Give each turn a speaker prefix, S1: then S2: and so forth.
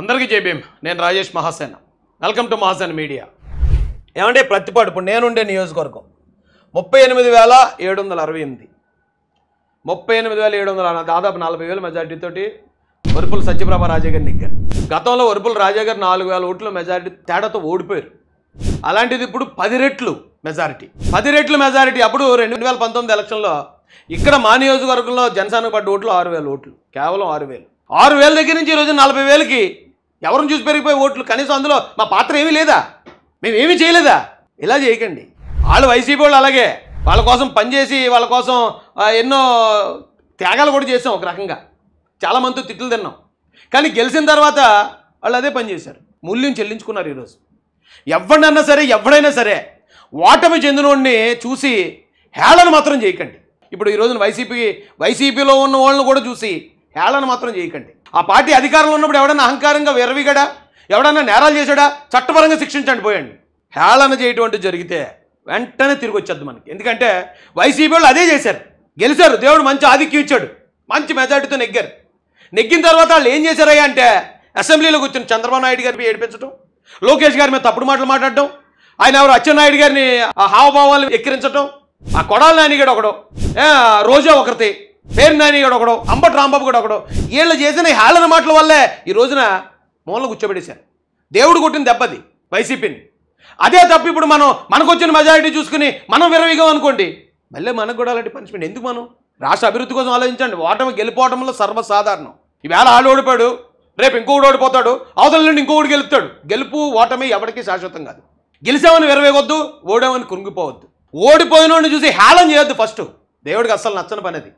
S1: అందరికీ జేబీఎం నేను Rajesh Mahasena welcome to Mahasena media ఏమంటే ప్రతిపాటు ఇప్పుడు నేనుండే నియోజకవర్గం ముప్పై ఎనిమిది వేల ఏడు వందల అరవై ఎనిమిది ముప్పై ఎనిమిది వేల ఏడు వందల దాదాపు నలభై వేల మెజార్టీతోటి వరుపుల సత్యప్రభ రాజా గారిని నిగ్గారు గతంలో వరుపుల రాజా గారు నాలుగు వేల ఓట్లు మెజారిటీ తేడాతో ఓడిపోయారు అలాంటిది ఇప్పుడు పది రెట్లు మెజారిటీ పది రెట్లు మెజారిటీ అప్పుడు రెండు వేల పంతొమ్మిది ఎలక్షన్లో ఇక్కడ మా నియోజకవర్గంలో జనసేన పడ్డ ఓట్లు ఆరు వేల ఓట్లు కేవలం ఆరు వేలు ఆరు వేల దగ్గర నుంచి ఈరోజు నలభై వేలకి ఎవరిని చూసి పెరిగిపోయి ఓట్లు కనీసం అందులో మా పాత్ర ఏమీ లేదా మేమేమీ చేయలేదా ఇలా చేయకండి వాళ్ళు వైసీపీ వాళ్ళు అలాగే వాళ్ళ కోసం పనిచేసి వాళ్ళ కోసం ఎన్నో త్యాగాలు కూడా చేసాం ఒక రకంగా చాలామంది తిట్లు తిన్నాం కానీ గెలిచిన తర్వాత వాళ్ళు అదే పనిచేశారు మూల్యం చెల్లించుకున్నారు ఈరోజు ఎవడన్నా సరే ఎవడైనా సరే ఓటమి చెందినోడిని చూసి హేళన మాత్రం చేయకండి ఇప్పుడు ఈరోజున వైసీపీ వైసీపీలో ఉన్న వాళ్ళని కూడా చూసి హేళన మాత్రం చేయకండి ఆ పార్టీ అధికారంలో ఉన్నప్పుడు ఎవడన్నా అహంకారంగా విరవిగడా ఎవడన్నా నేరాలు చేశాడా చట్టపరంగా శిక్షించండి పోయండి హేళన చేయటువంటి జరిగితే వెంటనే తిరిగి వచ్చేద్దు మనకి ఎందుకంటే వైసీపీ వాళ్ళు అదే చేశారు గెలిచారు దేవుడు మంచి ఆధిక్యం ఇచ్చాడు మంచి మెజార్టీతో నెగ్గారు నెగ్గిన తర్వాత వాళ్ళు ఏం చేశారయ్యా అంటే అసెంబ్లీలో కూర్చొని చంద్రబాబు నాయుడు గారిని ఏడిపించడం లోకేష్ గారి మీద తప్పుడు మాటలు మాట్లాడడం ఆయన ఎవరు అచ్చెన్నాయుడు గారిని ఆ హావభావాలు ఎక్కిరించడం ఆ కొడాల నాని ఒకడు రోజా ఒకరితే పేరు నాని కూడా ఒకడు అంబటి రాంబాబు కూడా ఒకడు వీళ్ళు చేసిన హేళన మాటల వల్లే ఈ రోజున మూలలో కూర్చోబెట్టేశారు దేవుడు కొట్టిన దెబ్బది వైసీపీని అదే తప్ప ఇప్పుడు మనం మనకు వచ్చిన మెజారిటీ చూసుకుని మనం విరవిగా అనుకోండి మళ్ళీ మనకు కూడా అలాంటి పనిష్మెంట్ ఎందుకు మనం రాష్ట్ర అభివృద్ధి కోసం ఆలోచించండి ఓటమి గెలిపోవటంలో సర్వసాధారణం ఈవేళ ఆడు ఓడిపోయాడు రేపు ఇంకొకటి ఓడిపోతాడు అవతల నుండి ఇంకొకటి గెలుపుతాడు గెలుపు ఓటమి ఎవరికీ శాశ్వతం కాదు గెలిచామని విరవేయవద్దు ఓడామని కురుంగిపోవద్దు ఓడిపోయినోడిని చూసి హేళం చేయొద్దు ఫస్ట్ దేవుడికి అస్సలు నచ్చని పని అది